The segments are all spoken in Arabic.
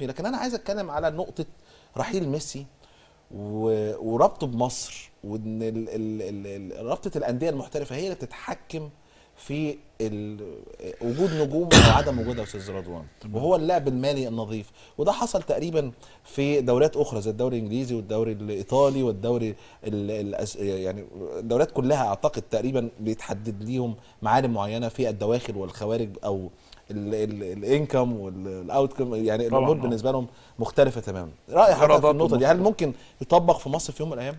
لكن انا عايز اتكلم على نقطه رحيل ميسي وربطه بمصر وان رابطه الانديه المحترفه هي اللي بتتحكم في وجود نجوم او عدم وجودها يا استاذ رضوان وهو اللعب المالي النظيف وده حصل تقريبا في دوريات اخرى زي الدوري الانجليزي والدوري الايطالي والدوري يعني الدوريات كلها اعتقد تقريبا بيتحدد ليهم معالم معينه في الدواخل والخوارج او الانكم والاوتكم يعني الامور آه. بالنسبه لهم مختلفه تماما راي حضرتك في النقطه دي هل ممكن يطبق في مصر في يوم من الايام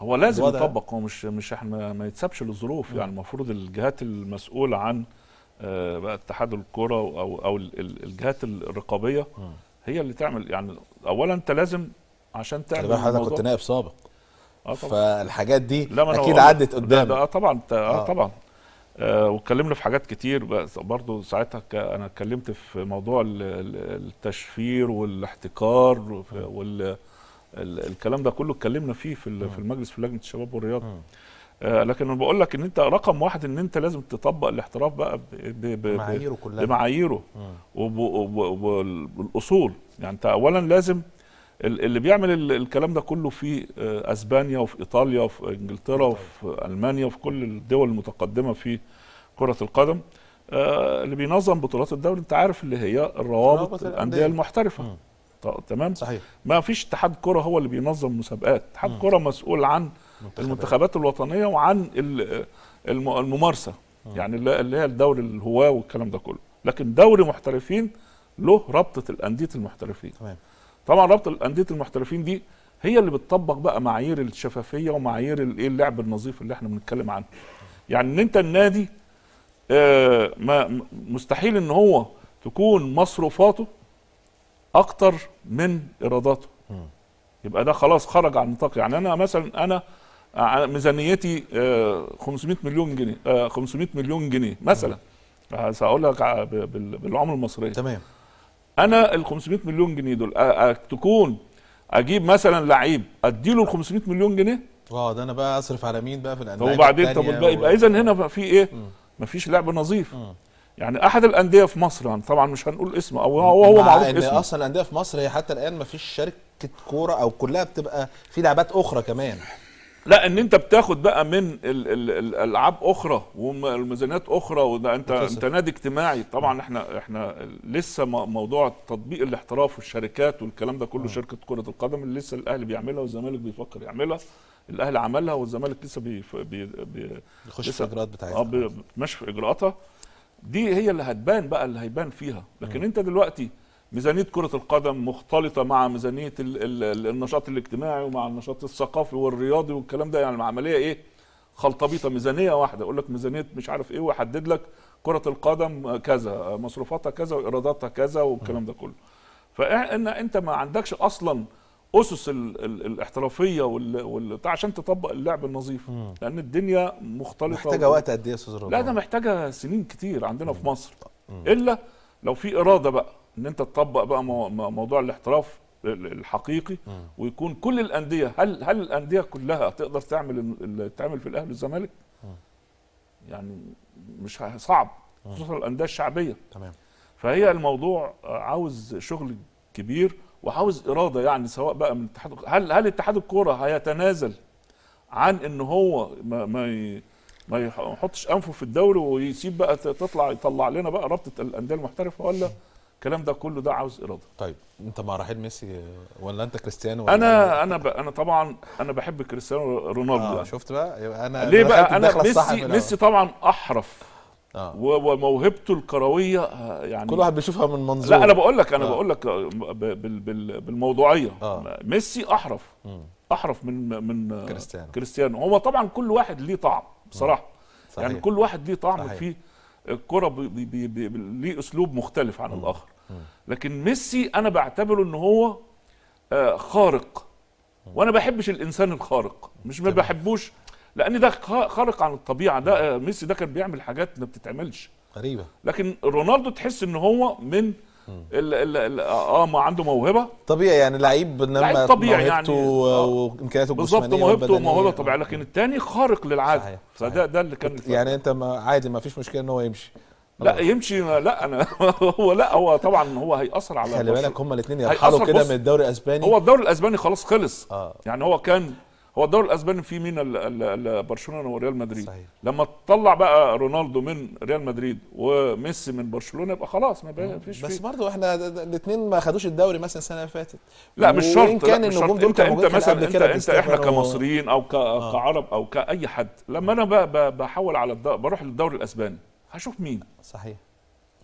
هو لازم يطبق هو مش مش احنا ما يتسابش للظروف نعم. يعني المفروض الجهات المسؤوله عن آه، بقى اتحاد الكره او او الجهات الرقابيه نعم. هي اللي تعمل يعني اولا انت لازم عشان تعمل خلي حضرتك كنت نائب سابق آه طبعًا. فالحاجات دي اكيد عدت قدامك اه طبعا آه،, اه طبعا آه واتكلمنا في حاجات كتير برضو ساعتها انا اتكلمت في موضوع التشفير والاحتكار نعم. وال الكلام ده كله اتكلمنا فيه في في آه. المجلس في لجنه الشباب والرياضه آه. آه لكن انا بقول لك ان انت رقم واحد ان انت لازم تطبق الاحتراف بقى ب ب ب معاييره كلها بمعاييره آه. والاصول يعني انت اولا لازم اللي بيعمل الكلام ده كله في اسبانيا وفي ايطاليا وفي انجلترا وفي المانيا وفي كل الدول المتقدمه في كره القدم آه اللي بينظم بطولات الدوري انت عارف اللي هي الروابط الانديه المحترفه م. تمام صحيح ما فيش اتحاد كره هو اللي بينظم مسابقات اتحاد كره مسؤول عن منتخبات. المنتخبات الوطنيه وعن الممارسه مم. يعني اللي هي الدوري الهواه والكلام ده كله لكن دوري محترفين له رابطه الانديه المحترفين تمام طبعا رابطه الانديه المحترفين دي هي اللي بتطبق بقى معايير الشفافيه ومعايير الايه اللعب النظيف اللي احنا بنتكلم عنه يعني ان انت النادي آه ما مستحيل ان هو تكون مصروفاته اكتر من ايراداته يبقى ده خلاص خرج عن نطاق يعني انا مثلا انا ميزانيتي 500 آه، مليون جنيه 500 آه، مليون جنيه مثلا هقول لك بالعمله المصريه تمام انا ال 500 مليون جنيه دول تكون اجيب مثلا لعيب اديله ال 500 مليون جنيه اه ده انا بقى اصرف على مين بقى في الانديه طب وبعدين طب يبقى اذا هنا في ايه؟ مفيش لعب نظيف يعني احد الانديه في مصر يعني طبعا مش هنقول اسمه او هو هو معروف إن اسمه اصلا الانديه في مصر هي حتى الان ما فيش شركه كوره او كلها بتبقى في لعبات اخرى كمان لا ان انت بتاخد بقى من الالعاب اخرى والميزانيات اخرى وده انت متصف. انت نادي اجتماعي طبعا احنا احنا لسه موضوع تطبيق الاحتراف والشركات والكلام ده كله آه. شركه كره القدم اللي لسه الاهلي بيعملها والزمالك بيفكر يعملها الاهلي عملها والزمالك لسه بي بي بيخش في الاجراءات بتاعتها اه ماشي في اجراءاتها دي هي اللي هتبان بقى اللي هيبان فيها لكن انت دلوقتي ميزانيه كره القدم مختلطه مع ميزانيه الـ الـ النشاط الاجتماعي ومع النشاط الثقافي والرياضي والكلام ده يعني العمليه ايه خلطبيطه ميزانيه واحده اقول لك ميزانيه مش عارف ايه ويحدد لك كره القدم كذا مصروفاتها كذا وايراداتها كذا والكلام ده كله فان انت ما عندكش اصلا اسس الاحترافيه والبتاع وال عشان تطبق اللعب النظيف مم. لان الدنيا مختلطه محتاجه و... وقت قد ايه يا استاذ لا ده محتاجه سنين كتير عندنا مم. في مصر مم. الا لو في اراده بقى ان انت تطبق بقى مو... موضوع الاحتراف الحقيقي مم. ويكون كل الانديه هل هل الانديه كلها تقدر تعمل اللي تعمل في الاهلي والزمالك يعني مش صعب خصوصا الانديه الشعبيه تمام فهي الموضوع عاوز شغل كبير وعاوز اراده يعني سواء بقى من اتحاد هل هل اتحاد الكوره هيتنازل عن ان هو ما ما ما يحطش انفه في الدوري ويسيب بقى تطلع يطلع لنا بقى رابطه الانديه المحترفه ولا الكلام ده كله ده عاوز اراده طيب انت مع رحيل ميسي ولا انت كريستيانو ولا انا انا ب... انا طبعا انا بحب كريستيانو رونالدو آه يعني. شفت بقى انا ليه بقى انا ميسي ميسي طبعا احرف آه. وموهبته الكرويه آه، يعني كل واحد بيشوفها من منظور لا انا بقول لك انا آه. بقول لك آه، بالموضوعيه آه. ميسي احرف م. احرف من من كريستيانو كريستيانو هو طبعا كل واحد ليه طعم بصراحه يعني صحيح. يعني كل واحد ليه طعم صحيح. فيه الكره بي بي بي ليه اسلوب مختلف عن م. الاخر م. لكن ميسي انا بعتبره ان هو آه، خارق وانا بحبش الانسان الخارق مش ما بحبوش لان ده خارق عن الطبيعه ده آه، ميسي ده كان بيعمل حاجات ما بتتعملش غريبه لكن رونالدو تحس ان هو من ال ال ال آه،, اه ما عنده موهبه طبيعي يعني لعيب لما طبيعي يعني آه، وامكانياته الجسمانيه بالظبط موهبته وموهبه طبيعيه لكن الثاني خارق للعاده صحيح. فده ده اللي كان يعني انت ما عادي ما فيش مشكله ان هو يمشي لا يمشي لا انا هو لا هو طبعا هو هيأثر على خلي بالك هما الاثنين يرحلوا كده من الدوري الاسباني هو الدوري الاسباني خلاص خلص آه. يعني هو كان هو الدوري الاسباني فيه مين برشلونه وريال مدريد صحيح. لما تطلع بقى رونالدو من ريال مدريد وميسي من برشلونه يبقى خلاص ما فيش بس برضه احنا الاثنين ما خدوش الدوري مثلا السنه اللي فاتت لا مش شرط وان كان النجوم دول كانوا موجودين قبل كده انت احنا كمصريين او آه. كعرب او كاي حد لما انا بحول على بروح للدوري الاسباني هشوف مين صحيح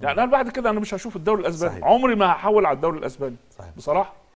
يعني انا بعد كده انا مش هشوف الدوري الاسباني صحيح. عمري ما هحول على الدوري الاسباني صحيح. بصراحه